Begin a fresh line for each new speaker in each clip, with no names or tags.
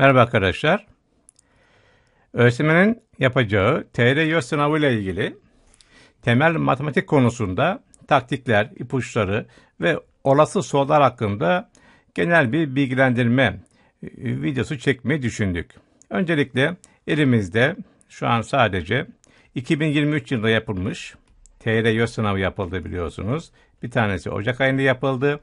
Merhaba arkadaşlar. ÖSYM'nin yapacağı tr sınavı ile ilgili temel matematik konusunda taktikler, ipuçları ve olası sorular hakkında genel bir bilgilendirme e, videosu çekmeyi düşündük. Öncelikle elimizde şu an sadece 2023 yılında yapılmış tr sınavı yapıldı biliyorsunuz. Bir tanesi Ocak ayında yapıldı,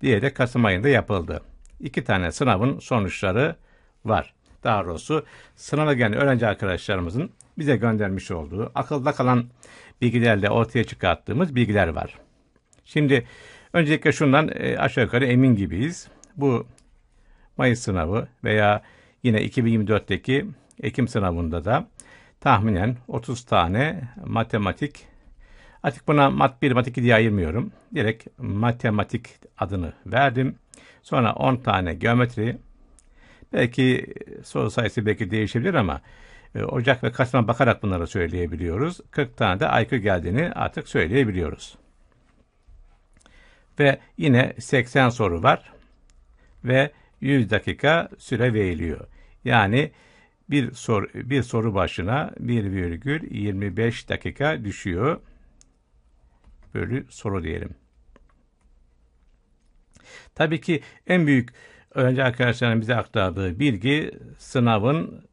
diğeri de Kasım ayında yapıldı. İki tane sınavın sonuçları var. Daha doğrusu sınava gelen öğrenci arkadaşlarımızın bize göndermiş olduğu, akılda kalan bilgilerle ortaya çıkarttığımız bilgiler var. Şimdi öncelikle şundan e, aşağı yukarı emin gibiyiz. Bu Mayıs sınavı veya yine 2024'teki Ekim sınavında da tahminen 30 tane matematik Artık buna mat 1, mat 2 diye ayırmıyorum. Direkt matematik adını verdim. Sonra 10 tane geometri, Belki soru sayısı belki değişebilir ama e, Ocak ve Kasım'a bakarak bunları söyleyebiliyoruz. 40 tane de aykı geldiğini artık söyleyebiliyoruz. Ve yine 80 soru var ve 100 dakika süre veriliyor. Yani bir soru, bir soru başına 1,25 dakika düşüyor. Bölü soru diyelim. Tabii ki en büyük Önce arkadaşların bize aktardığı bilgi sınavın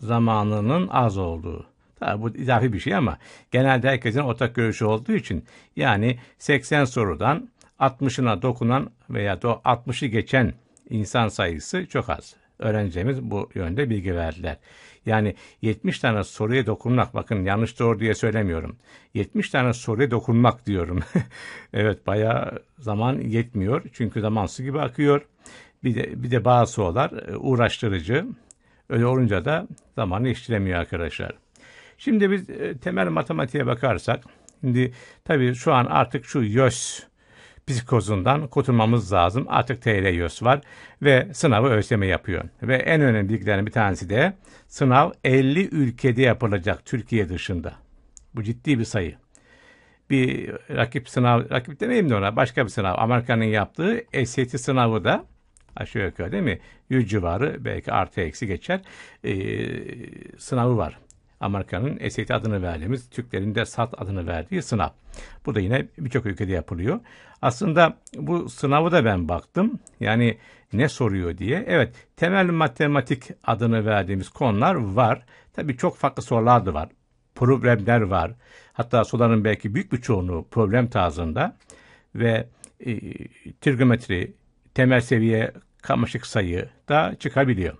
zamanının az olduğu. Tabii bu izafi bir şey ama genelde herkesin ortak görüşü olduğu için yani 80 sorudan 60'ına dokunan veya 60'ı geçen insan sayısı çok az. Öğrencilerimiz bu yönde bilgi verdiler. Yani 70 tane soruya dokunmak, bakın yanlış doğru diye söylemiyorum. 70 tane soruya dokunmak diyorum. evet bayağı zaman yetmiyor çünkü zaman su gibi akıyor. Bir de, bir de bazı olar e, uğraştırıcı. Öyle olunca da zamanı işlemiyor arkadaşlar. Şimdi biz e, temel matematiğe bakarsak, şimdi tabii şu an artık şu YÖS psikozundan kurtulmamız lazım. Artık TL TLYÖS var ve sınavı ÖSYM yapıyor. Ve en önemli bilgilerin bir tanesi de sınav 50 ülkede yapılacak Türkiye dışında. Bu ciddi bir sayı. Bir rakip sınav, rakip demeyeyim de ona başka bir sınav. Amerika'nın yaptığı SAT sınavı da aşağı yukarı değil mi? 100 civarı belki artı eksi geçer e, sınavı var. Amerika'nın SAT adını verdiğimiz, Türklerin de SAT adını verdiği sınav. Bu da yine birçok ülkede yapılıyor. Aslında bu sınavı da ben baktım. Yani ne soruyor diye. Evet, temel matematik adını verdiğimiz konular var. Tabii çok farklı sorular da var. Problemler var. Hatta soruların belki büyük bir çoğunluğu problem tarzında ve e, trigonometri, temel seviye karmaşık sayı da çıkabiliyor.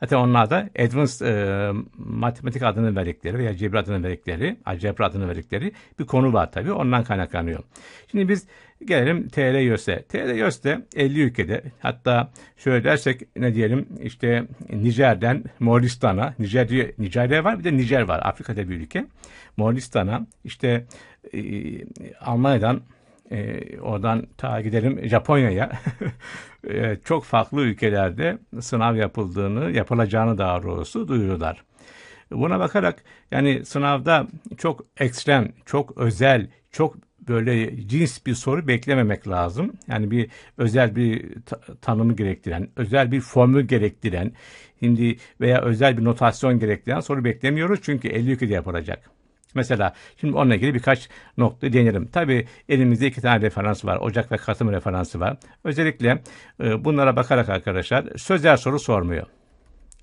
Zaten onlar da advanced e, matematik adını verdikleri veya cebir adını verdikleri, algebra adını verdikleri bir konu var tabii. Ondan kaynaklanıyor. Şimdi biz gelelim TLYÖS'e. TLYÖS'te 50 ülkede hatta şöyle dersek ne diyelim işte Nijer'den Moğolistan'a, Nijerya, Nijerya var bir de Nijer var Afrika'da bir ülke. Moğolistan'a işte e, Almanya'dan e, oradan ta gidelim Japonya'ya. e, çok farklı ülkelerde sınav yapıldığını, yapılacağını daha doğrusu duyurdular. Buna bakarak yani sınavda çok ekstrem, çok özel, çok böyle cins bir soru beklememek lazım. Yani bir özel bir tanımı gerektiren, özel bir formül gerektiren, şimdi veya özel bir notasyon gerektiren soru beklemiyoruz çünkü 50 ülkede yapılacak. Mesela şimdi onunla ilgili birkaç nokta değinelim. Tabii elimizde iki tane referans var. Ocak ve Kasım referansı var. Özellikle e, bunlara bakarak arkadaşlar sözel soru sormuyor.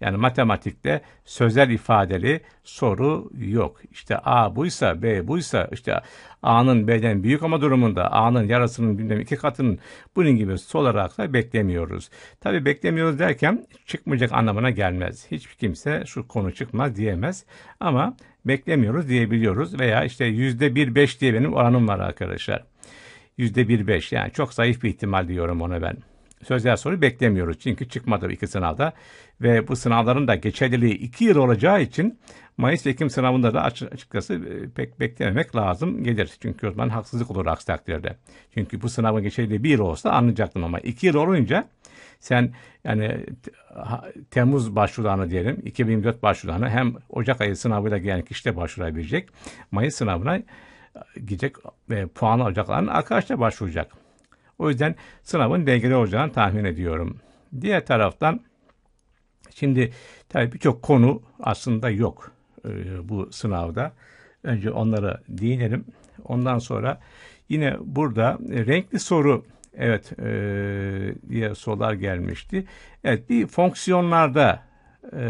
Yani matematikte sözel ifadeli soru yok. İşte A buysa, B buysa, işte A'nın B'den büyük ama durumunda A'nın yarısının bilmem iki katının bunun gibi olarak da beklemiyoruz. Tabi beklemiyoruz derken çıkmayacak anlamına gelmez. Hiçbir kimse şu konu çıkmaz diyemez ama beklemiyoruz diyebiliyoruz veya işte yüzde bir beş diye benim oranım var arkadaşlar. Yüzde bir beş yani çok zayıf bir ihtimal diyorum ona ben sözel soru beklemiyoruz. Çünkü çıkmadı iki sınavda ve bu sınavların da geçerliliği iki yıl olacağı için Mayıs Ekim sınavında da açıkçası e, pek beklememek lazım gelir. Çünkü o zaman haksızlık olur aksi takdirde. Çünkü bu sınavın geçerliliği bir yıl olsa anlayacaktım ama iki yıl olunca sen yani Temmuz başvurularını diyelim 2024 başvurularını hem Ocak ayı sınavıyla gelen kişi de başvurabilecek. Mayıs sınavına e, gidecek ve puan alacakların arkadaşlar başvuracak. O yüzden sınavın dengeli olacağını tahmin ediyorum. Diğer taraftan şimdi tabii birçok konu aslında yok e, bu sınavda. Önce onlara değinelim. Ondan sonra yine burada e, renkli soru evet e, diye sorular gelmişti. Evet bir fonksiyonlarda e,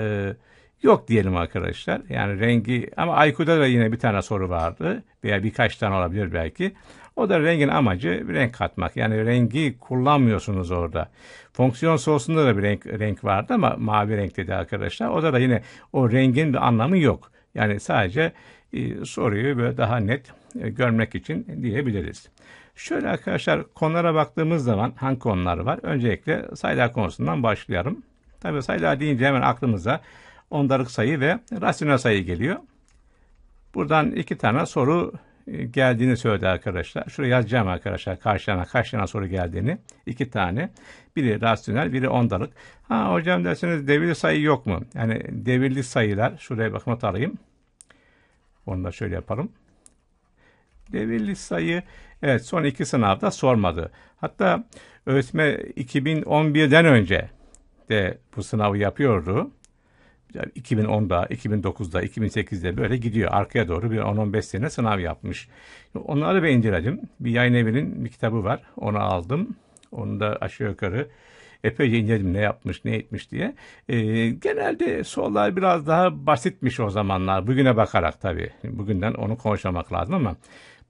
yok diyelim arkadaşlar. Yani rengi ama IQ'da da yine bir tane soru vardı veya birkaç tane olabilir belki. O da rengin amacı renk katmak. Yani rengi kullanmıyorsunuz orada. Fonksiyon sosunda da bir renk, renk vardı ama mavi renk dedi arkadaşlar. O da da yine o rengin bir anlamı yok. Yani sadece e, soruyu böyle daha net e, görmek için diyebiliriz. Şöyle arkadaşlar konulara baktığımız zaman hangi konular var? Öncelikle sayılar konusundan başlayalım. Tabi sayılar deyince hemen aklımıza ondalık sayı ve rasyonel sayı geliyor. Buradan iki tane soru e, geldiğini söyledi arkadaşlar. Şuraya yazacağım arkadaşlar karşılarına kaç tane soru geldiğini. İki tane. Biri rasyonel, biri ondalık. Ha hocam derseniz devirli sayı yok mu? Yani devirli sayılar. Şuraya bakma tarayayım. Onu da şöyle yapalım. Devirli sayı evet son iki sınavda sormadı. Hatta öğretme 2011'den önce de bu sınavı yapıyordu. 2010'da, 2009'da, 2008'de böyle gidiyor. Arkaya doğru bir 10-15 sene sınav yapmış. Onları bir inceledim. Bir yayın evinin bir kitabı var. Onu aldım. Onu da aşağı yukarı epeyce inceledim ne yapmış ne etmiş diye. ee, genelde sorular biraz daha basitmiş o zamanlar bugüne bakarak tabii. Bugünden onu konuşmak lazım ama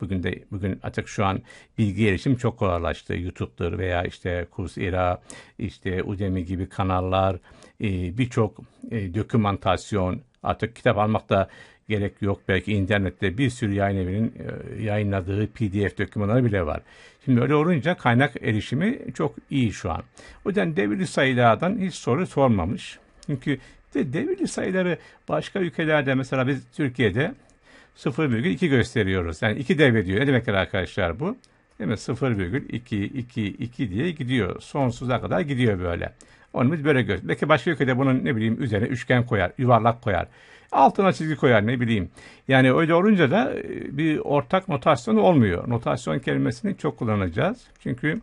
bugün de bugün artık şu an bilgi erişim çok kolaylaştı. YouTube'dur veya işte Coursera, işte Udemy gibi kanallar, e, birçok e, dokümantasyon, artık kitap almak da gerek yok. Belki internette bir sürü yayın evinin e, yayınladığı pdf dokümanları bile var. Şimdi öyle olunca kaynak erişimi çok iyi şu an. O yüzden devirli sayılardan hiç soru sormamış. Çünkü de devirli sayıları başka ülkelerde mesela biz Türkiye'de 0,2 gösteriyoruz. Yani 2 devrediyor. Ne demek arkadaşlar bu? Değil mi? 0,2, 2, 2 diye gidiyor. Sonsuza kadar gidiyor böyle. Onu biz böyle görüyoruz. Belki başka ülkede bunun ne bileyim üzerine üçgen koyar, yuvarlak koyar. Altına çizgi koyar ne bileyim. Yani öyle olunca da e, bir ortak notasyon olmuyor. Notasyon kelimesini çok kullanacağız. Çünkü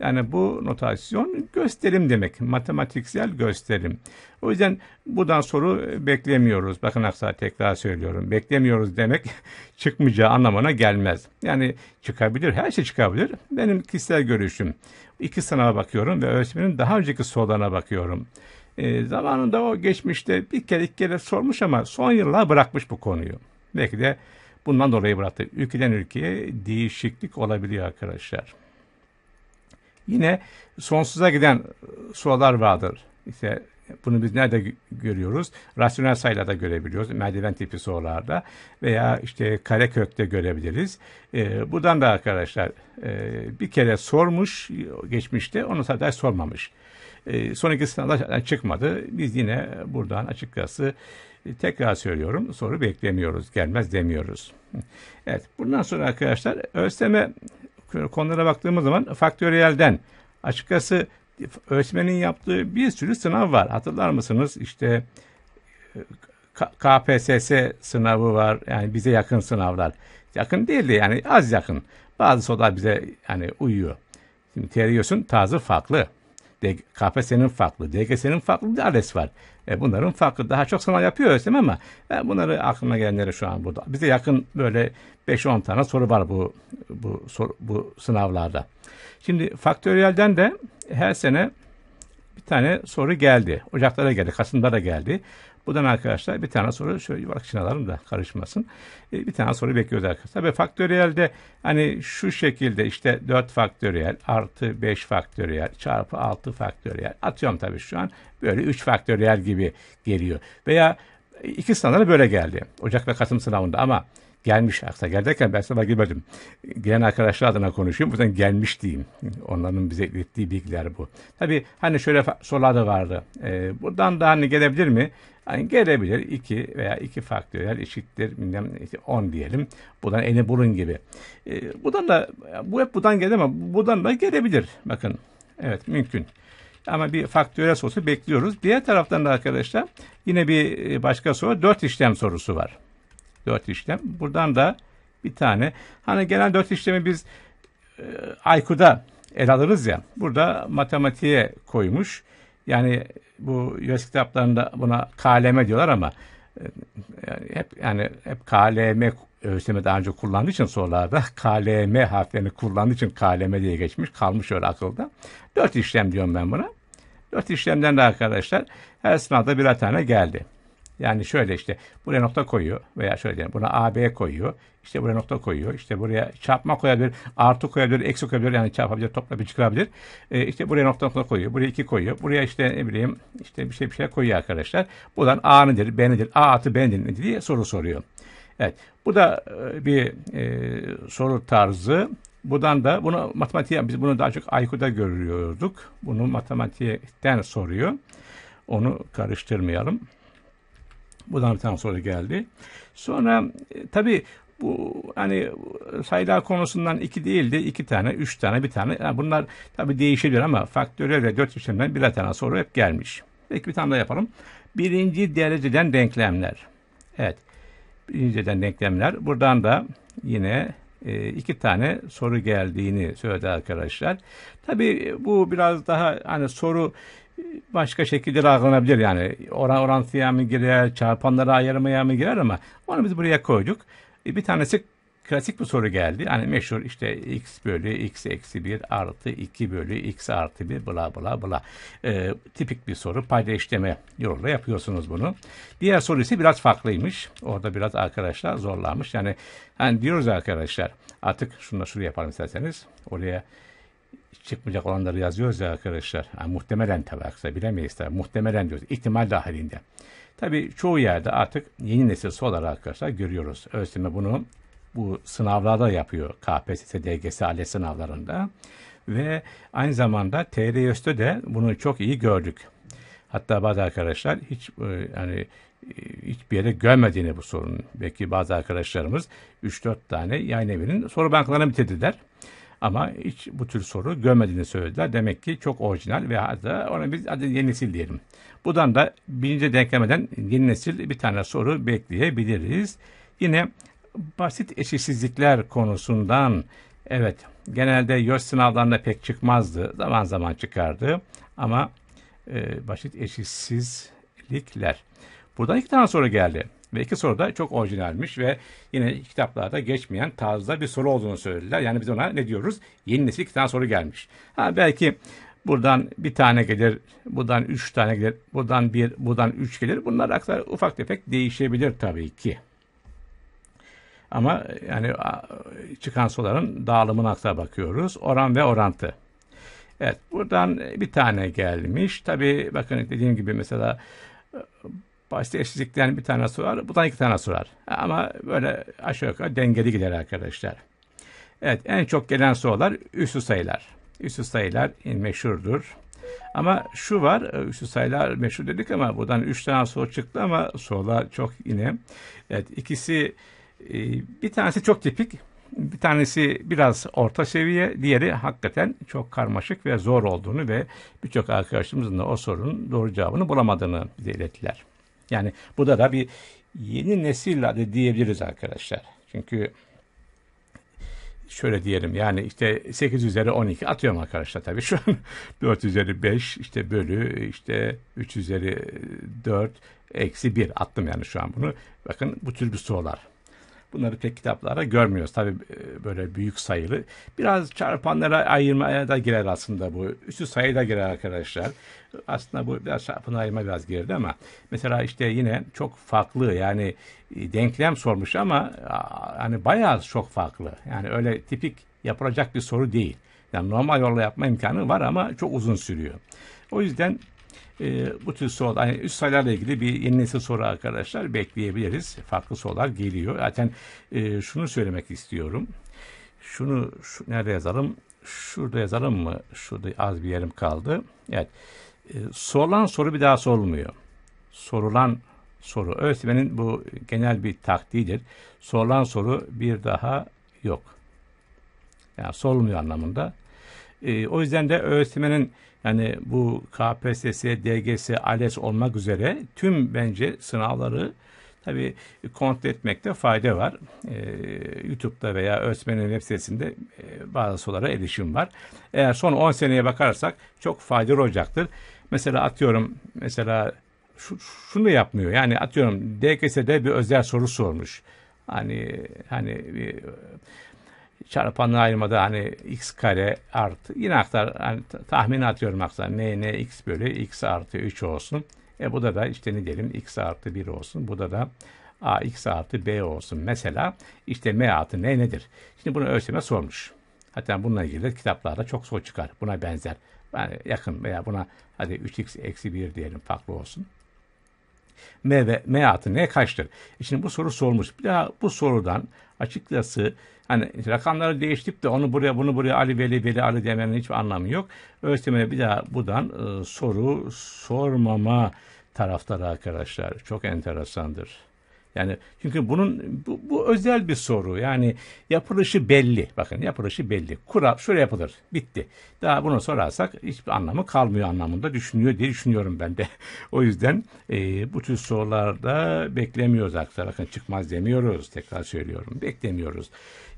yani bu notasyon gösterim demek. Matematiksel gösterim. O yüzden buradan soru e, beklemiyoruz. Bakın Aksa tekrar söylüyorum. Beklemiyoruz demek çıkmayacağı anlamına gelmez. Yani çıkabilir. Her şey çıkabilir. Benim kişisel görüşüm iki sınava bakıyorum ve öğretmenin daha önceki sorularına bakıyorum. E, zamanında o geçmişte bir kere iki kere sormuş ama son yıllar bırakmış bu konuyu. Belki de bundan dolayı bıraktı. Ülkeden ülkeye değişiklik olabiliyor arkadaşlar. Yine sonsuza giden sorular vardır. İşte bunu biz nerede görüyoruz? Rasyonel sayılarda görebiliyoruz. Merdiven tipi sorularda veya işte kare kökte görebiliriz. E, buradan da arkadaşlar e, bir kere sormuş geçmişte onu sadece sormamış. E, ee, son sınavda çıkmadı. Biz yine buradan açıkçası e, tekrar söylüyorum soru beklemiyoruz gelmez demiyoruz. Evet bundan sonra arkadaşlar ÖSYM konulara baktığımız zaman faktöriyelden açıkçası öğretmenin yaptığı bir sürü sınav var. Hatırlar mısınız? İşte e, KPSS sınavı var. Yani bize yakın sınavlar. Yakın değildi. yani az yakın. Bazı sorular bize yani uyuyor. Şimdi TRYOS'un tazı farklı. KPSS'nin farklı, DGS'nin farklı bir adres var. E bunların farklı. Daha çok sınav yapıyor ÖSYM ama ben bunları aklıma gelenlere şu an burada. Bize yakın böyle 5-10 tane soru var bu bu, soru, bu sınavlarda. Şimdi faktöriyelden de her sene bir tane soru geldi. Ocakta da geldi, Kasım'da da geldi. Buradan arkadaşlar bir tane soru şöyle bak şınalarım da karışmasın. E, bir tane soru bekliyoruz arkadaşlar. Ve faktöriyelde hani şu şekilde işte 4 faktöriyel artı 5 faktöriyel çarpı 6 faktöriyel atıyorum tabii şu an böyle 3 faktöriyel gibi geliyor. Veya iki sınavda böyle geldi. Ocak ve Kasım sınavında ama gelmiş aslında gel derken ben sana girmedim. Gelen arkadaşlar adına konuşuyorum. Buradan gelmiş diyeyim. Onların bize ilettiği bilgiler bu. Tabi hani şöyle sorular da vardı. E, buradan da hani gelebilir mi? Hani gelebilir. iki veya iki faktörel yani eşittir bilmem işte on diyelim. Buradan eni bulun gibi. E, buradan da bu hep buradan gelir ama buradan da gelebilir. Bakın. Evet mümkün. Ama bir faktöre sorusu bekliyoruz. Diğer taraftan da arkadaşlar yine bir e, başka soru dört işlem sorusu var dört işlem. Buradan da bir tane. Hani genel dört işlemi biz e, Ayku'da el alırız ya. Burada matematiğe koymuş. Yani bu YÖS kitaplarında buna KLM diyorlar ama e, yani hep yani hep KLM ÖSYM daha önce kullandığı için sorularda KLM harflerini kullandığı için KLM diye geçmiş. Kalmış öyle akılda. Dört işlem diyorum ben buna. Dört işlemden de arkadaşlar her sınavda bir tane geldi. Yani şöyle işte buraya nokta koyuyor veya şöyle diyelim buna AB koyuyor. İşte buraya nokta koyuyor. İşte buraya çarpma koyabilir, artı koyabilir, eksi koyabilir. Yani çarpabilir, toplayabilir, çıkarabilir. E, işte buraya nokta nokta koyuyor. Buraya iki koyuyor. Buraya işte ne bileyim işte bir şey bir şey koyuyor arkadaşlar. Buradan A nedir, B nedir, A artı B nedir diye soru soruyor. Evet. Bu da e, bir e, soru tarzı. Buradan da bunu matematiğe, biz bunu daha çok IQ'da görüyorduk. Bunu matematikten soruyor. Onu karıştırmayalım. Buradan bir tane soru geldi. Sonra e, tabii bu hani sayılar konusundan iki değildi. iki tane, üç tane, bir tane. Yani bunlar tabii değişebilir ama faktöriyel ve dört işlemden bir tane soru hep gelmiş. Peki bir tane daha yapalım. Birinci dereceden denklemler. Evet. Birinci dereceden denklemler. Buradan da yine e, iki tane soru geldiğini söyledi arkadaşlar. Tabii bu biraz daha hani soru başka şekilde algılanabilir yani. Oran orantıya mı girer, çarpanlara ayırmaya mı girer ama onu biz buraya koyduk. E, bir tanesi klasik bir soru geldi. Yani meşhur işte x bölü x eksi 1 artı 2 bölü x artı 1 bla bla bla. Ee, tipik bir soru. Payda işleme yoluyla yapıyorsunuz bunu. Diğer soru ise biraz farklıymış. Orada biraz arkadaşlar zorlanmış. Yani hani diyoruz arkadaşlar artık şunu da şuraya yapalım isterseniz. Oraya çıkmayacak olanları yazıyoruz ya arkadaşlar. Yani muhtemelen tabi arkadaşlar bilemeyiz tabi. Muhtemelen diyoruz. İhtimal dahilinde. Tabi çoğu yerde artık yeni nesil solar arkadaşlar görüyoruz. ÖSYM bunu bu sınavlarda yapıyor. KPSS, DGS, ALES sınavlarında. Ve aynı zamanda TRYÖS'te de bunu çok iyi gördük. Hatta bazı arkadaşlar hiç e, yani e, hiçbir yere görmediğini bu sorunun. Belki bazı arkadaşlarımız 3-4 tane yayın evinin soru bankalarını bitirdiler. Ama hiç bu tür soru görmediğini söylediler. Demek ki çok orijinal ve hatta ona biz hadi yeni nesil diyelim. Buradan da birinci denklemeden yeni nesil bir tane soru bekleyebiliriz. Yine basit eşitsizlikler konusundan evet genelde YÖS sınavlarında pek çıkmazdı. Zaman zaman çıkardı ama e, basit eşitsizlikler. Buradan iki tane soru geldi. Ve iki soru da çok orijinalmiş ve yine kitaplarda geçmeyen tarzda bir soru olduğunu söylediler. Yani biz ona ne diyoruz? Yeni nesil iki tane soru gelmiş. Ha, belki buradan bir tane gelir, buradan üç tane gelir, buradan bir, buradan üç gelir. Bunlar aktar ufak tefek değişebilir tabii ki. Ama yani çıkan soruların dağılımına aktar bakıyoruz. Oran ve orantı. Evet buradan bir tane gelmiş. Tabii bakın dediğim gibi mesela Başta eşitlikten bir tane sorar, bundan iki tane sorar. Ama böyle aşağı yukarı dengeli gider arkadaşlar. Evet, en çok gelen sorular üstü sayılar. Üstü sayılar meşhurdur. Ama şu var, üstü sayılar meşhur dedik ama buradan üç tane soru çıktı ama sorular çok yine. Evet, ikisi, e, bir tanesi çok tipik, bir tanesi biraz orta seviye, diğeri hakikaten çok karmaşık ve zor olduğunu ve birçok arkadaşımızın da o sorunun doğru cevabını bulamadığını bize ilettiler. Yani bu da da bir yeni nesil adı diyebiliriz arkadaşlar. Çünkü şöyle diyelim yani işte 8 üzeri 12 atıyorum arkadaşlar tabii şu an 4 üzeri 5 işte bölü işte 3 üzeri 4 eksi 1 attım yani şu an bunu. Bakın bu tür bir sorular. Bunları pek kitaplara görmüyoruz. Tabii e, böyle büyük sayılı. Biraz çarpanlara ayırmaya da girer aslında bu. Üstü sayı da girer arkadaşlar. Aslında bu biraz çarpanlara ayırma biraz girdi ama mesela işte yine çok farklı yani e, denklem sormuş ama hani bayağı çok farklı. Yani öyle tipik yapılacak bir soru değil. Yani normal yolla yapma imkanı var ama çok uzun sürüyor. O yüzden e, bu tür sorular, yani üst sayılarla ilgili bir yeni nesil soru arkadaşlar bekleyebiliriz. Farklı sorular geliyor. Zaten e, şunu söylemek istiyorum. Şunu şu, nerede yazalım? Şurada yazalım mı? Şurada az bir yerim kaldı. Evet. E, sorulan soru bir daha sorulmuyor. Sorulan soru. Öğretmenin bu genel bir taktiğidir. Sorulan soru bir daha yok. Yani sorulmuyor anlamında. E, o yüzden de öğretmenin yani bu KPSS, DGS, ALES olmak üzere tüm bence sınavları tabii kontrol etmekte fayda var. Ee, YouTube'da veya öğretmenin web sitesinde e, bazı sorulara erişim var. Eğer son 10 seneye bakarsak çok faydalı olacaktır. Mesela atıyorum mesela şu, şunu da yapmıyor. Yani atıyorum DGS'de bir özel soru sormuş. Hani hani bir çarpanla ayırmada hani x kare artı yine aktar hani tahmin atıyorum aktar n n x bölü x artı 3 olsun. E bu da da işte ne diyelim x artı 1 olsun. Bu da da a x artı b olsun. Mesela işte m artı n nedir? Şimdi bunu ölçeme sormuş. Hatta bununla ilgili de kitaplarda çok soru çıkar. Buna benzer. Yani yakın veya buna hadi 3x eksi 1 diyelim farklı olsun. M, ve, M artı N kaçtır? E şimdi bu soru sormuş. Bir daha bu sorudan açıkçası hani rakamları değiştirip de onu buraya bunu buraya Ali Veli Veli Ali demenin hiçbir anlamı yok. ÖSYM'e bir daha buradan e, soru sormama taraftarı arkadaşlar. Çok enteresandır. Yani çünkü bunun bu, bu özel bir soru. Yani yapılışı belli. Bakın yapılışı belli. Kura şöyle yapılır. Bitti. Daha bunu sorarsak hiçbir anlamı kalmıyor anlamında düşünüyor diye düşünüyorum ben de. o yüzden e, bu tür sorularda beklemiyoruz arkadaşlar. Bakın çıkmaz demiyoruz. Tekrar söylüyorum. Beklemiyoruz.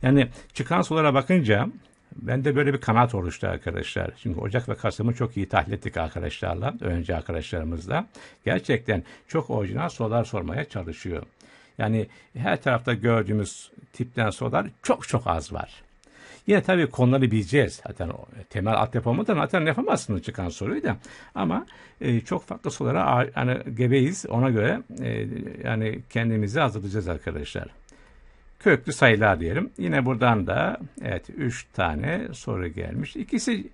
Yani çıkan sorulara bakınca ben de böyle bir kanat oluştu arkadaşlar. Çünkü Ocak ve Kasım'ı çok iyi tahlil ettik arkadaşlarla, önce arkadaşlarımızla. Gerçekten çok orijinal sorular sormaya çalışıyor. Yani her tarafta gördüğümüz tipten sorular çok çok az var. Yine tabii konuları bileceğiz. Zaten e, temel alt yapamadan zaten yapamazsınız çıkan soruyu da. Ama e, çok farklı sorulara yani gebeyiz. Ona göre e, yani kendimizi hazırlayacağız arkadaşlar. Köklü sayılar diyelim. Yine buradan da evet 3 tane soru gelmiş. İkisi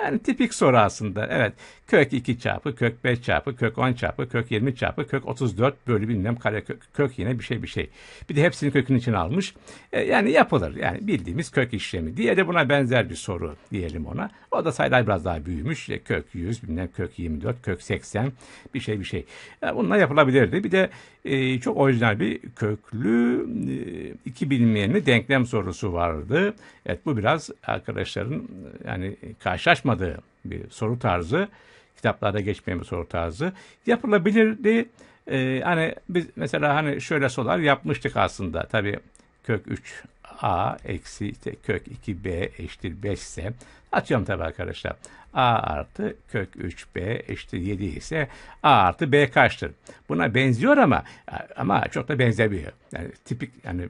yani tipik soru aslında. Evet. Kök 2 çarpı, kök 5 çarpı, kök 10 çarpı, kök 20 çarpı, kök 34 bölü bilmem kare kök, kök yine bir şey bir şey. Bir de hepsini kökün için almış. E, yani yapılır. Yani bildiğimiz kök işlemi diye de buna benzer bir soru diyelim ona. Bu Orada sayılar biraz daha büyümüş. İşte kök 100, bilmem kök 24, kök 80 bir şey bir şey. Yani bunlar yapılabilirdi. Bir de e, çok orijinal bir köklü e, iki bilinmeyenli denklem sorusu vardı. Evet bu biraz arkadaşların e, yani karşılaşmadığı bir soru tarzı. Kitaplarda geçmeyen bir soru tarzı. Yapılabilirdi. E, hani biz mesela hani şöyle sorular yapmıştık aslında. Tabii kök 3 a eksi işte kök 2b eşittir 5 ise Atıyorum tabii arkadaşlar. A artı kök 3B eşittir 7 ise A artı B kaçtır? Buna benziyor ama ama çok da benzemiyor. Yani tipik yani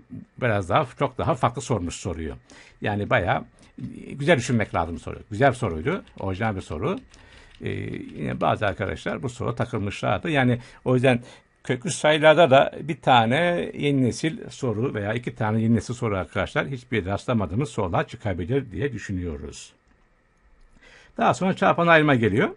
biraz daha çok daha farklı sormuş soruyu. Yani bayağı güzel düşünmek lazım soru. Güzel bir soruydu. Orijinal bir soru. Ee, yine bazı arkadaşlar bu soru takılmışlardı. Yani o yüzden köklü sayılarda da bir tane yeni nesil soru veya iki tane yeni nesil soru arkadaşlar hiçbir rastlamadığımız sorular çıkabilir diye düşünüyoruz. Daha sonra çarpan ayrıma geliyor.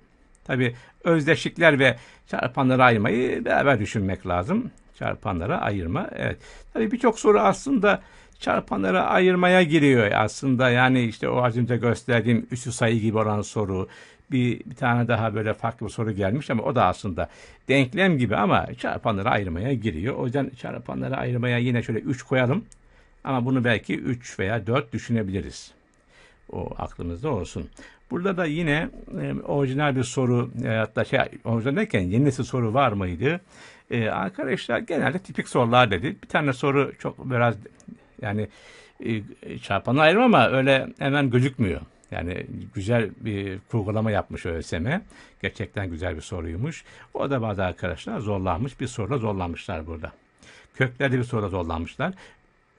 Tabi özdeşlikler ve çarpanları ayırmayı beraber düşünmek lazım. Çarpanlara ayırma. Evet. Tabi birçok soru aslında çarpanlara ayırmaya giriyor aslında. Yani işte o az önce gösterdiğim üstü sayı gibi olan soru. Bir, bir tane daha böyle farklı bir soru gelmiş ama o da aslında denklem gibi ama çarpanlara ayırmaya giriyor. O yüzden çarpanlara ayırmaya yine şöyle 3 koyalım. Ama bunu belki 3 veya 4 düşünebiliriz. O aklımızda olsun. Burada da yine e, orijinal bir soru e, hatta şey orijinal derken yeni nesil soru var mıydı? E, arkadaşlar genelde tipik sorular dedi. Bir tane soru çok biraz yani e, çarpanı ayrım ama öyle hemen gözükmüyor. Yani güzel bir kurgulama yapmış ÖSYM. Gerçekten güzel bir soruymuş. O da bazı arkadaşlar zorlanmış. Bir soruda zorlanmışlar burada. Köklerde bir soruda zorlanmışlar.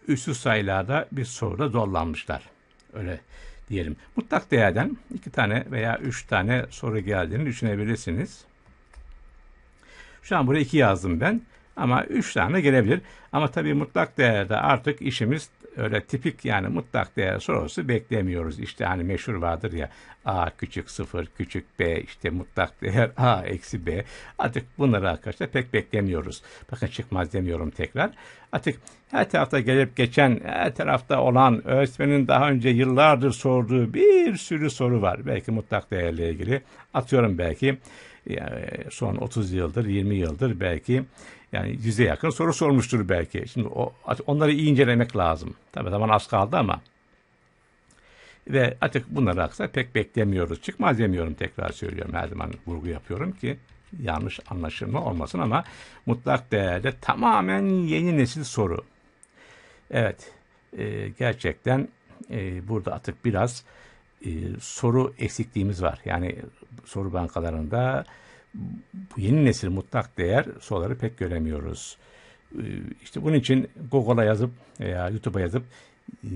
Üstü sayılarda bir soruda zorlanmışlar. Öyle diyelim. Mutlak değerden iki tane veya üç tane soru geldiğini düşünebilirsiniz. Şu an buraya iki yazdım ben ama üç tane gelebilir. Ama tabii mutlak değerde artık işimiz öyle tipik yani mutlak değer sorusu beklemiyoruz. İşte hani meşhur vardır ya A küçük sıfır küçük B işte mutlak değer A eksi B. Artık bunları arkadaşlar pek beklemiyoruz. Bakın çıkmaz demiyorum tekrar. Artık her tarafta gelip geçen, her tarafta olan öğretmenin daha önce yıllardır sorduğu bir sürü soru var. Belki mutlak değerle ilgili. Atıyorum belki yani son 30 yıldır, 20 yıldır belki yani yüze yakın soru sormuştur belki. Şimdi o, onları iyi incelemek lazım. Tabii zaman az kaldı ama. Ve artık bunları aksa pek beklemiyoruz. Çıkmaz demiyorum tekrar söylüyorum. Her zaman vurgu yapıyorum ki yanlış anlaşılma olmasın ama mutlak değerde tamamen yeni nesil soru. Evet, e, gerçekten e, burada artık biraz e, soru eksikliğimiz var. Yani soru bankalarında bu yeni nesil mutlak değer soruları pek göremiyoruz. Ee, işte bunun için Google'a yazıp veya YouTube'a yazıp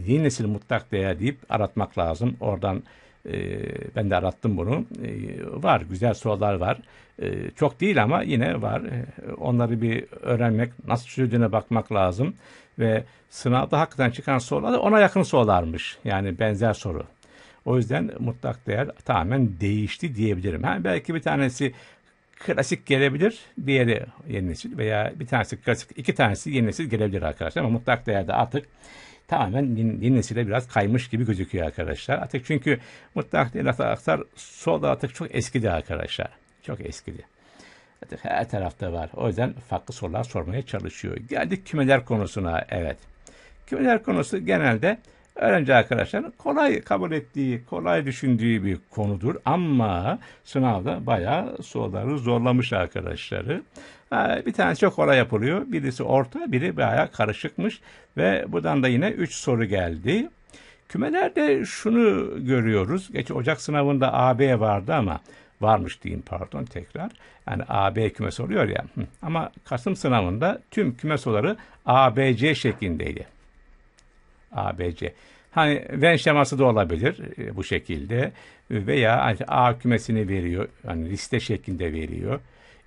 yeni nesil mutlak değer deyip aratmak lazım. Oradan e, ben de arattım bunu. E, var, güzel sorular var. E, çok değil ama yine var. E, onları bir öğrenmek, nasıl çözüldüğüne bakmak lazım. Ve sınavda hakikaten çıkan sorular da ona yakın sorularmış. Yani benzer soru. O yüzden mutlak değer tamamen değişti diyebilirim. Ha, belki bir tanesi klasik gelebilir, diğeri yeni nesil veya bir tanesi klasik, iki tanesi yeni nesil gelebilir arkadaşlar. Ama mutlak değerde artık tamamen yeni, yeni nesile biraz kaymış gibi gözüküyor arkadaşlar. Artık çünkü mutlak değer aktar solda artık çok eskidi arkadaşlar. Çok eskidi. Artık her tarafta var. O yüzden farklı sorular sormaya çalışıyor. Geldik kümeler konusuna. Evet. Kümeler konusu genelde öğrenci arkadaşların kolay kabul ettiği, kolay düşündüğü bir konudur. Ama sınavda bayağı soruları zorlamış arkadaşları. Ee, bir tane çok kolay yapılıyor. Birisi orta, biri bayağı karışıkmış. Ve buradan da yine 3 soru geldi. Kümelerde şunu görüyoruz. Geç Ocak sınavında AB vardı ama varmış diyeyim pardon tekrar. Yani AB küme soruyor ya. Ama Kasım sınavında tüm küme kümesoları ABC şeklindeydi. ABC. Hani Venn şeması da olabilir e, bu şekilde e, veya hani A kümesini veriyor hani liste şeklinde veriyor.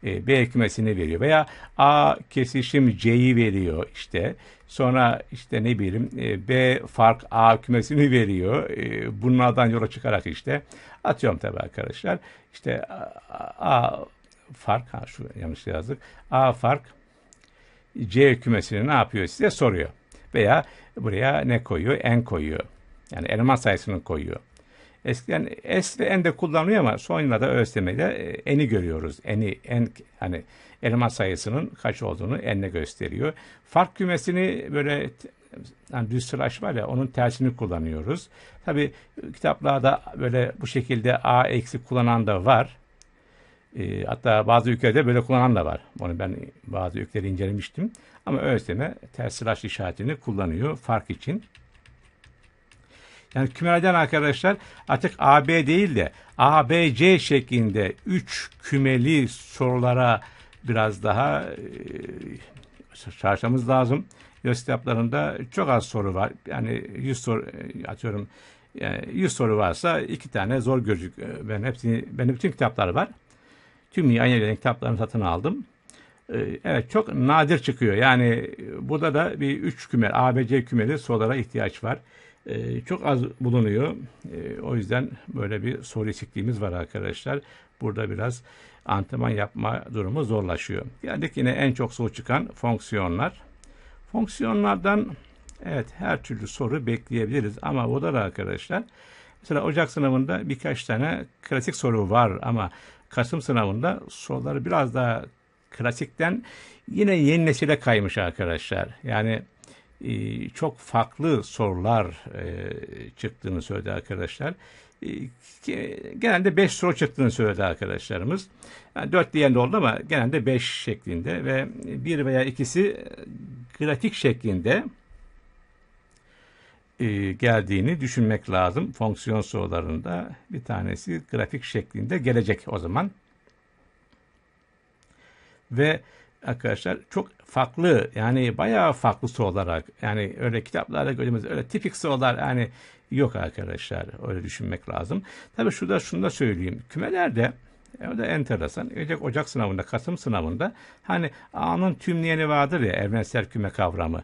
E, B kümesini veriyor veya A kesişim C'yi veriyor işte. Sonra işte ne bileyim e, B fark A kümesini veriyor. E, bunlardan yola çıkarak işte atıyorum tabii arkadaşlar. İşte A, A fark ha şu yanlış yazdık. A fark C kümesini ne yapıyor size soruyor veya buraya ne koyuyor? En koyuyor. Yani eleman sayısını koyuyor. Eskiden S ve N de kullanılıyor ama son yıllarda ÖSYM'de e, eni görüyoruz. eni en hani eleman sayısının kaç olduğunu N'le gösteriyor. Fark kümesini böyle yani düz sıraş var ya onun tersini kullanıyoruz. Tabi kitaplarda böyle bu şekilde A eksi kullanan da var. E, hatta bazı ülkelerde böyle kullanan da var. Onu ben bazı ülkeleri incelemiştim. Ama ÖSYM ters işaretini kullanıyor fark için. Yani kümelerden arkadaşlar artık AB değil de ABC şeklinde 3 kümeli sorulara biraz daha e, çarşamız lazım. Yos kitaplarında çok az soru var. Yani 100 soru e, atıyorum e, yani 100 soru varsa iki tane zor gözük. E, ben hepsini benim bütün kitapları var tüm yayın kitaplarını satın aldım. Ee, evet çok nadir çıkıyor. Yani e, burada da bir üç kümel, ABC kümeli sorulara ihtiyaç var. Ee, çok az bulunuyor. Ee, o yüzden böyle bir soru eksikliğimiz var arkadaşlar. Burada biraz antrenman yapma durumu zorlaşıyor. Geldik yine en çok soru çıkan fonksiyonlar. Fonksiyonlardan evet her türlü soru bekleyebiliriz ama o da arkadaşlar Mesela Ocak sınavında birkaç tane klasik soru var ama Kasım sınavında soruları biraz daha klasikten yine yeni nesile kaymış arkadaşlar. Yani e, çok farklı sorular e, çıktığını söyledi arkadaşlar. E, genelde 5 soru çıktığını söyledi arkadaşlarımız. Yani diyen de oldu ama genelde 5 şeklinde ve bir veya ikisi grafik şeklinde e, geldiğini düşünmek lazım. Fonksiyon sorularında bir tanesi grafik şeklinde gelecek o zaman. Ve arkadaşlar çok farklı yani bayağı farklı sorular yani öyle kitaplarda gördüğümüz öyle tipik sorular yani yok arkadaşlar öyle düşünmek lazım. Tabi şurada şunu da söyleyeyim kümelerde o da enteresan. Ocak, Ocak sınavında, Kasım sınavında hani A'nın tümleyeni vardır ya evrensel küme kavramı.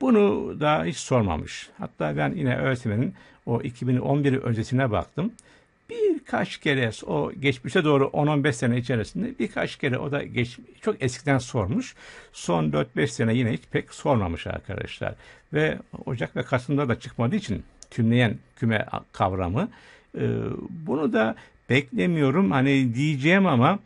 Bunu da hiç sormamış. Hatta ben yine öğretmenin o 2011 özetine baktım. Birkaç kere o geçmişe doğru 10-15 sene içerisinde birkaç kere o da geç, çok eskiden sormuş. Son 4-5 sene yine hiç pek sormamış arkadaşlar. Ve Ocak ve Kasım'da da çıkmadığı için tümleyen küme kavramı. Ee, bunu da beklemiyorum hani diyeceğim ama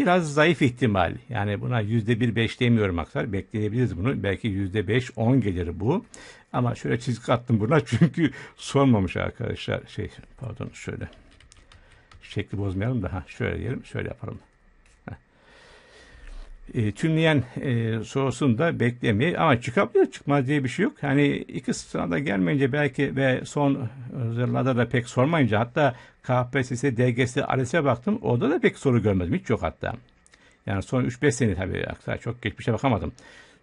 biraz zayıf ihtimal. Yani buna yüzde bir beş demiyorum Aksar. Bekleyebiliriz bunu. Belki yüzde beş on gelir bu. Ama şöyle çizgi attım buna çünkü sormamış arkadaşlar. Şey pardon şöyle. Şekli bozmayalım da ha şöyle diyelim şöyle yapalım e, tümleyen e, sorusunu da beklemeyi ama çıkabilir çıkmaz diye bir şey yok. Hani iki sırada gelmeyince belki ve son zırhlarda da pek sormayınca hatta KPSS, DGS, ALES'e baktım. Orada da pek soru görmedim. Hiç yok hatta. Yani son 3-5 sene tabii aksa çok geçmişe bakamadım.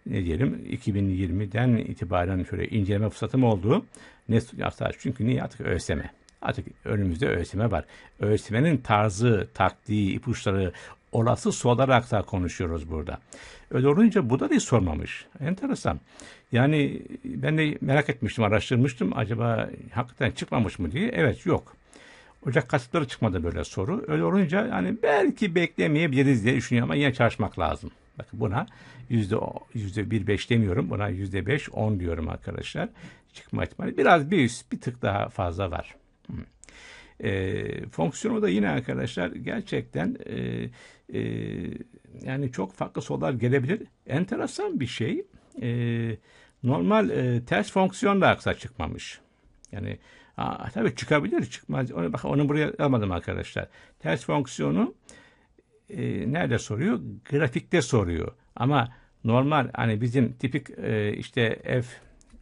Ne diyelim 2020'den itibaren şöyle inceleme fırsatım oldu. Ne aksa çünkü niye artık ÖSYM. E. Artık önümüzde ÖSYM e var. ÖSYM'nin tarzı, taktiği, ipuçları olası olarak da konuşuyoruz burada. Öyle olunca bu da bir sormamış. Enteresan. Yani ben de merak etmiştim, araştırmıştım. Acaba hakikaten çıkmamış mı diye. Evet yok. Ocak kasıtları çıkmadı böyle soru. Öyle olunca yani belki beklemeyebiliriz diye düşünüyorum ama yine çalışmak lazım. Bakın buna yüzde yüzde bir beş demiyorum. Buna yüzde beş on diyorum arkadaşlar. Çıkma ihtimali biraz bir üst bir tık daha fazla var. Hmm. E, fonksiyonu da yine arkadaşlar gerçekten e, e, yani çok farklı sorular gelebilir. Enteresan bir şey. E, normal e, ters fonksiyon da aksa çıkmamış. Yani aa, tabii çıkabilir çıkmaz. Onu, bak, onu buraya almadım arkadaşlar. Ters fonksiyonu e, nerede soruyor? Grafikte soruyor. Ama normal hani bizim tipik e, işte f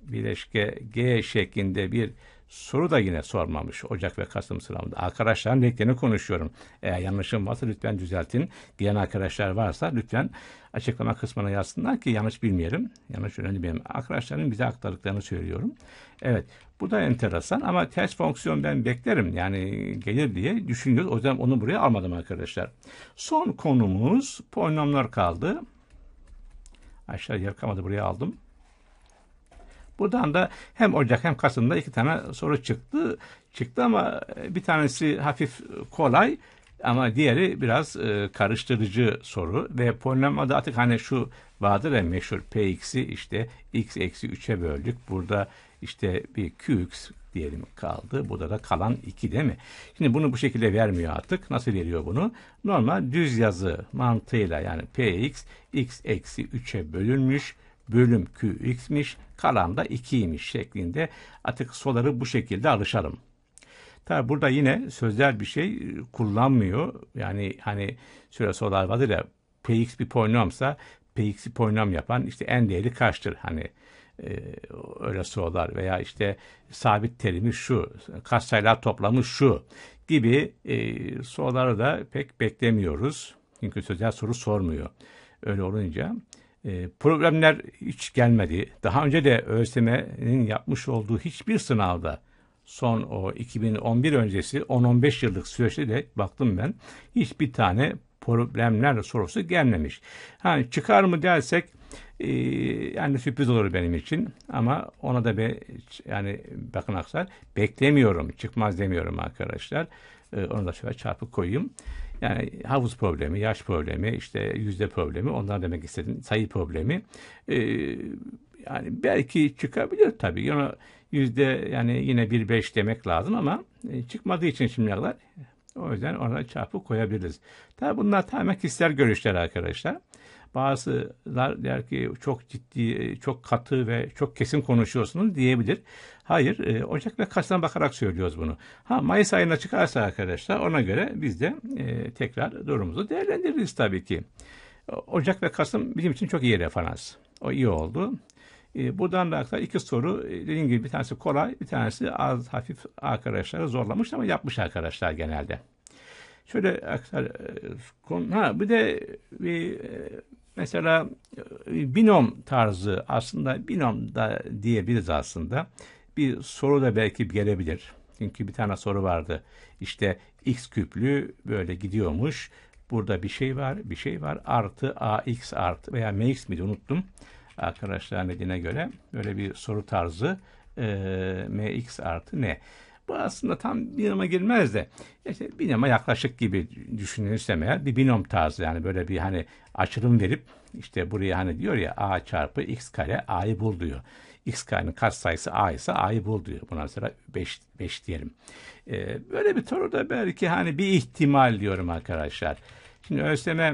bileşke g şeklinde bir soru da yine sormamış Ocak ve Kasım sınavında. Arkadaşların renklerini konuşuyorum. Eğer yanlışım varsa lütfen düzeltin. Diyen arkadaşlar varsa lütfen açıklama kısmına yazsınlar ki yanlış bilmeyelim. Yanlış öğrenmeyelim. Arkadaşların bize aktardıklarını söylüyorum. Evet bu da enteresan ama ters fonksiyon ben beklerim. Yani gelir diye düşünüyoruz. O yüzden onu buraya almadım arkadaşlar. Son konumuz polinomlar kaldı. Aşağı yer kalmadı buraya aldım. Buradan da hem Ocak hem Kasım'da iki tane soru çıktı. Çıktı ama e, bir tanesi hafif kolay ama diğeri biraz e, karıştırıcı soru ve polinomada artık hani şu vardır ya meşhur px'i işte x eksi 3'e böldük. Burada işte bir qx diyelim kaldı. Burada da kalan 2 değil mi? Şimdi bunu bu şekilde vermiyor artık. Nasıl veriyor bunu? Normal düz yazı mantığıyla yani px x eksi 3'e bölünmüş bölüm Qx'miş, kalan da 2'ymiş şeklinde artık soruları bu şekilde alışalım. Tabi burada yine sözel bir şey e, kullanmıyor. Yani hani süre solar vardır ya px bir polinomsa px bir polinom yapan işte en değeri kaçtır hani e, öyle sorular veya işte sabit terimi şu, katsayılar toplamı şu gibi e, soruları da pek beklemiyoruz. Çünkü sözel soru sormuyor. Öyle olunca ee, problemler hiç gelmedi. Daha önce de ÖSYM'nin yapmış olduğu hiçbir sınavda son o 2011 öncesi 10-15 yıllık süreçte de baktım ben hiçbir tane problemler sorusu gelmemiş. Hani çıkar mı dersek e, yani sürpriz olur benim için ama ona da be, yani bakın Aksar beklemiyorum çıkmaz demiyorum arkadaşlar. E, onu da şöyle çarpı koyayım. Yani havuz problemi, yaş problemi, işte yüzde problemi, onlar demek istediğim sayı problemi. E, yani belki çıkabilir tabii. Yani yüzde yani yine bir beş demek lazım ama e, çıkmadığı için şimdiye kadar o yüzden ona çarpı koyabiliriz. Tabii bunlar tamamen kişisel görüşler arkadaşlar. Bazılar der ki çok ciddi, çok katı ve çok kesin konuşuyorsunuz diyebilir. Hayır, e, Ocak ve Kasım'a bakarak söylüyoruz bunu. Ha Mayıs ayına çıkarsa arkadaşlar ona göre biz de e, tekrar durumumuzu değerlendiririz tabii ki. Ocak ve Kasım bizim için çok iyi referans. O iyi oldu. E, buradan da aktar iki soru. E, dediğim gibi bir tanesi kolay, bir tanesi az hafif arkadaşları zorlamış ama yapmış arkadaşlar genelde. Şöyle aktar e, ha bir de bir Mesela e, binom tarzı aslında binom da diyebiliriz aslında. Bir soru da belki gelebilir. Çünkü bir tane soru vardı. İşte x küplü böyle gidiyormuş. Burada bir şey var, bir şey var. Artı ax artı veya mx miydi unuttum. Arkadaşlar dediğine göre böyle bir soru tarzı e, mx artı ne? Bu aslında tam binoma girmez de işte binoma yaklaşık gibi düşünürsem eğer bir binom tarzı yani böyle bir hani açılım verip işte buraya hani diyor ya a çarpı x kare a'yı bul diyor. x karenin kaç sayısı a ise a'yı bul diyor. Buna sıra 5, 5 diyelim. Ee, böyle bir soruda belki hani bir ihtimal diyorum arkadaşlar. Şimdi ÖSYM e,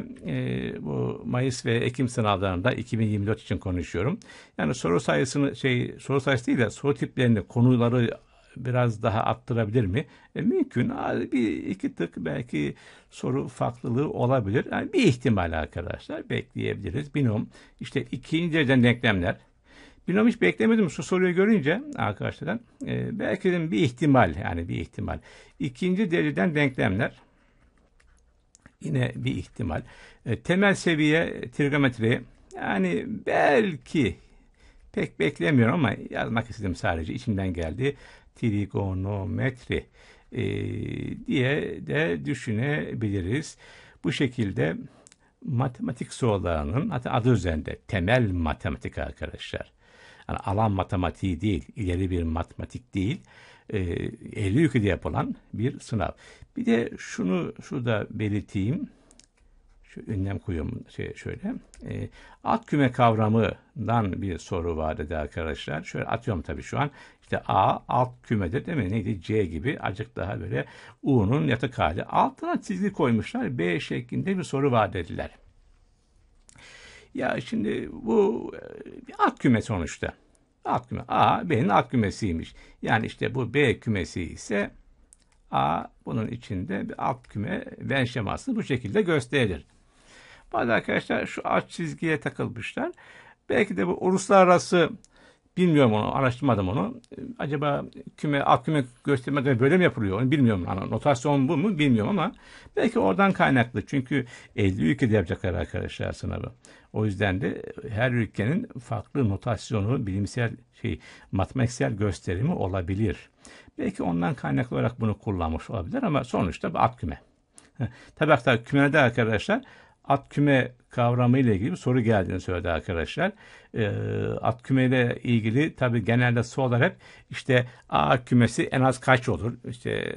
bu Mayıs ve Ekim sınavlarında 2024 için konuşuyorum. Yani soru sayısını şey soru sayısı değil de soru tiplerini, konuları biraz daha arttırabilir mi? E, mümkün. Bir iki tık belki soru farklılığı olabilir. Yani bir ihtimal arkadaşlar bekleyebiliriz. Binom işte ikinci dereceden denklemler. Binom hiç beklemedim şu soruyu görünce arkadaşlar. E, belki dedim bir ihtimal yani bir ihtimal. İkinci dereceden denklemler yine bir ihtimal. E, temel seviye trigonometri yani belki pek beklemiyorum ama yazmak istedim sadece içimden geldi trigonometri e, diye de düşünebiliriz. Bu şekilde matematik sorularının hatta adı üzerinde temel matematik arkadaşlar. Yani alan matematiği değil, ileri bir matematik değil. E, 50 ülkede yapılan bir sınav. Bir de şunu şurada belirteyim. Şu ünlem koyuyorum şey şöyle. E, alt küme kavramından bir soru vardı arkadaşlar. Şöyle atıyorum tabii şu an. İşte A alt kümede değil mi? Neydi? C gibi acık daha böyle U'nun yatak hali. Altına çizgi koymuşlar. B şeklinde bir soru var dediler. Ya şimdi bu e, bir alt küme sonuçta. Alt küme. A B'nin alt kümesiymiş. Yani işte bu B kümesi ise A bunun içinde bir alt küme ven şeması bu şekilde gösterilir. Bazı arkadaşlar şu alt çizgiye takılmışlar. Belki de bu uluslararası Bilmiyorum onu, araştırmadım onu. Acaba küme, alt küme göstermede böyle mi yapılıyor onu bilmiyorum. Yani notasyon bu mu bilmiyorum ama belki oradan kaynaklı. Çünkü 50 ülkede yapacaklar arkadaşlar sınavı. O yüzden de her ülkenin farklı notasyonu, bilimsel şey, matematiksel gösterimi olabilir. Belki ondan kaynaklı olarak bunu kullanmış olabilir ama sonuçta bu alt küme. Tabi hatta kümede arkadaşlar at küme kavramıyla ilgili bir soru geldiğini söyledi arkadaşlar. E, at küme ile ilgili tabi genelde sorular hep işte A kümesi en az kaç olur? İşte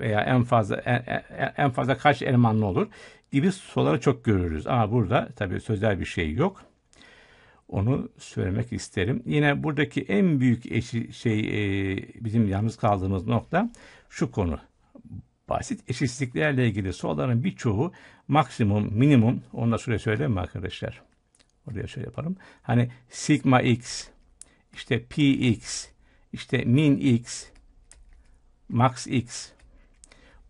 veya en fazla en, en fazla kaç elemanlı olur gibi soruları çok görürüz. Ama burada tabi sözel bir şey yok. Onu söylemek isterim. Yine buradaki en büyük eşi, şey e, bizim yalnız kaldığımız nokta şu konu. Basit eşitsizliklerle ilgili soruların birçoğu maksimum, minimum, onda süre söyleme arkadaşlar. Oraya şöyle yaparım. Hani sigma x, işte pi x, işte min x, max x.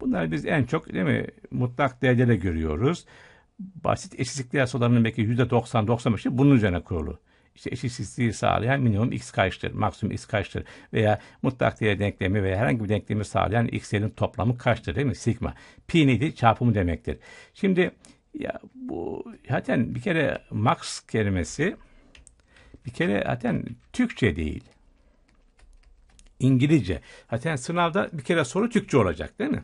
Bunları biz en çok değil mi mutlak değerlere görüyoruz. Basit eşitsizlikler sorularının belki %90-95'i bunun üzerine kurulu işte eşitsizliği sağlayan minimum x kaçtır, maksimum x kaçtır veya mutlak değer denklemi veya herhangi bir denklemi sağlayan x'lerin toplamı kaçtır değil mi? Sigma. Pi neydi? Çarpımı demektir. Şimdi ya bu zaten bir kere max kelimesi bir kere zaten Türkçe değil. İngilizce. Zaten sınavda bir kere soru Türkçe olacak değil mi?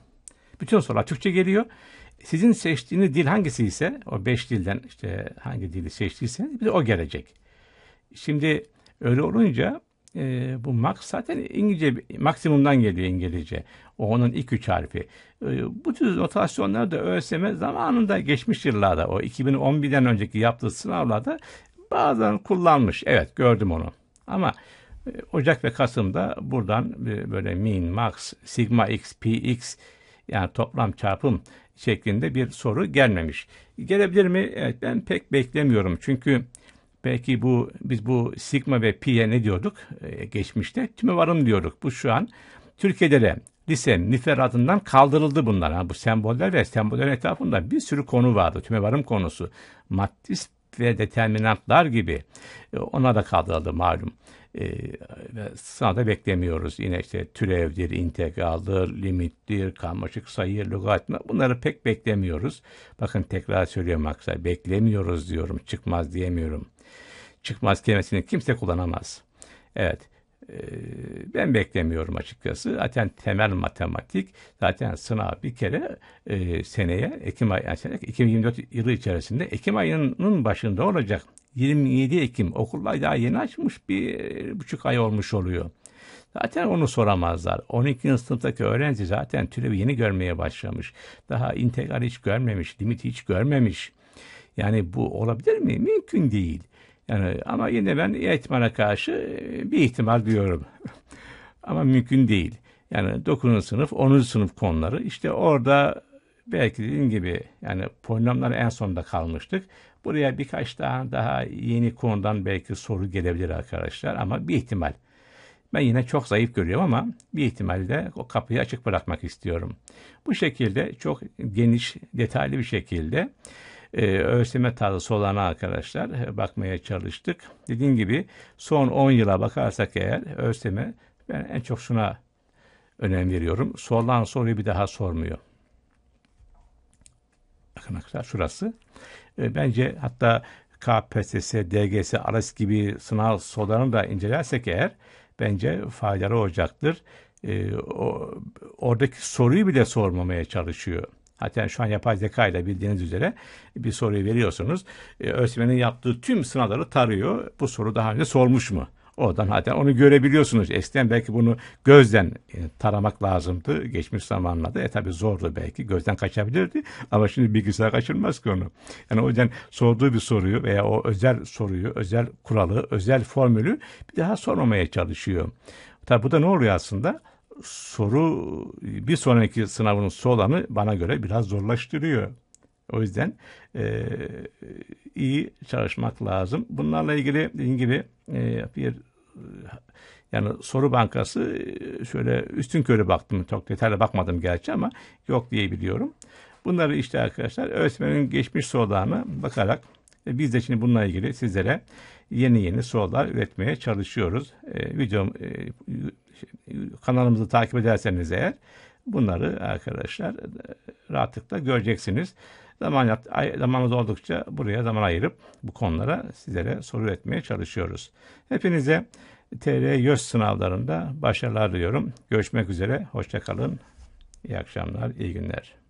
Bütün sorular Türkçe geliyor. Sizin seçtiğiniz dil hangisi ise o beş dilden işte hangi dili seçtiyseniz bir de o gelecek. Şimdi öyle olunca e, bu max zaten İngilizce maksimumdan geliyor İngilizce. O onun ilk üç harfi. E, bu tür notasyonları da ÖSYM zamanında geçmiş yıllarda o 2011'den önceki yaptığı sınavlarda bazen kullanmış. Evet gördüm onu. Ama e, Ocak ve Kasım'da buradan e, böyle min, max, sigma x, px yani toplam çarpım şeklinde bir soru gelmemiş. Gelebilir mi? Evet ben pek beklemiyorum. Çünkü Belki bu biz bu sigma ve pi'ye ne diyorduk e, geçmişte? Tüme varım diyorduk. Bu şu an Türkiye'de de lise müferadından kaldırıldı bunlar. Ha, bu semboller ve sembollerin etrafında bir sürü konu vardı. Tüme varım konusu. Maddist ve determinantlar gibi e, ee, ona da kaldırıldı malum. E, sana da beklemiyoruz. Yine işte türevdir, integraldır, limittir, karmaşık sayı, logaritma bunları pek beklemiyoruz. Bakın tekrar söylüyorum Aksa beklemiyoruz diyorum çıkmaz diyemiyorum çıkmaz kelimesini kimse kullanamaz. Evet. E, ben beklemiyorum açıkçası. Zaten temel matematik zaten sınav bir kere e, seneye Ekim ayı, yani 2024 yılı içerisinde Ekim ayının başında olacak. 27 Ekim okullar daha yeni açmış bir buçuk ay olmuş oluyor. Zaten onu soramazlar. 12. sınıftaki öğrenci zaten türevi yeni görmeye başlamış. Daha integral hiç görmemiş, Limit hiç görmemiş. Yani bu olabilir mi? Mümkün değil. Yani ama yine ben etmana karşı e, bir ihtimal diyorum. ama mümkün değil. Yani 9. sınıf, 10. sınıf konuları işte orada belki dediğim gibi yani polinomlar en sonda kalmıştık. Buraya birkaç tane daha, daha yeni konudan belki soru gelebilir arkadaşlar ama bir ihtimal. Ben yine çok zayıf görüyorum ama bir ihtimalle o kapıyı açık bırakmak istiyorum. Bu şekilde çok geniş, detaylı bir şekilde e, ÖSYM tarzı olana arkadaşlar e, bakmaya çalıştık. Dediğim gibi son 10 yıla bakarsak eğer ÖSYM ben en çok şuna önem veriyorum. Sorulan soruyu bir daha sormuyor. Bakın arkadaşlar şurası. E, bence hatta KPSS, DGS, ARES gibi sınav sorularını da incelersek eğer bence faydalı olacaktır. E, o, oradaki soruyu bile sormamaya çalışıyor. Hatta şu an yapay zeka ile bildiğiniz üzere bir soruyu veriyorsunuz. E, öğretmenin yaptığı tüm sınavları tarıyor. Bu soru daha önce sormuş mu? Oradan zaten onu görebiliyorsunuz. Eskiden belki bunu gözden e, taramak lazımdı. Geçmiş zamanlarda. da e tabi zordu belki. Gözden kaçabilirdi. Ama şimdi bilgisayar kaçırmaz ki onu. Yani o yüzden sorduğu bir soruyu veya o özel soruyu, özel kuralı, özel formülü bir daha sormamaya çalışıyor. Tabi bu da ne oluyor aslında? soru bir sonraki sınavının solanı bana göre biraz zorlaştırıyor. O yüzden e, iyi çalışmak lazım. Bunlarla ilgili dediğim gibi e, bir yani soru bankası e, şöyle üstün körü baktım çok detaylı bakmadım gerçi ama yok diye biliyorum. Bunları işte arkadaşlar öğretmenin geçmiş sorularına bakarak e, biz de şimdi bununla ilgili sizlere yeni yeni sorular üretmeye çalışıyoruz. E, videom e, kanalımızı takip ederseniz eğer bunları arkadaşlar e, rahatlıkla göreceksiniz. Zaman, zamanımız oldukça buraya zaman ayırıp bu konulara sizlere soru etmeye çalışıyoruz. Hepinize TR YÖS sınavlarında başarılar diliyorum. Görüşmek üzere. Hoşçakalın. iyi akşamlar, iyi günler.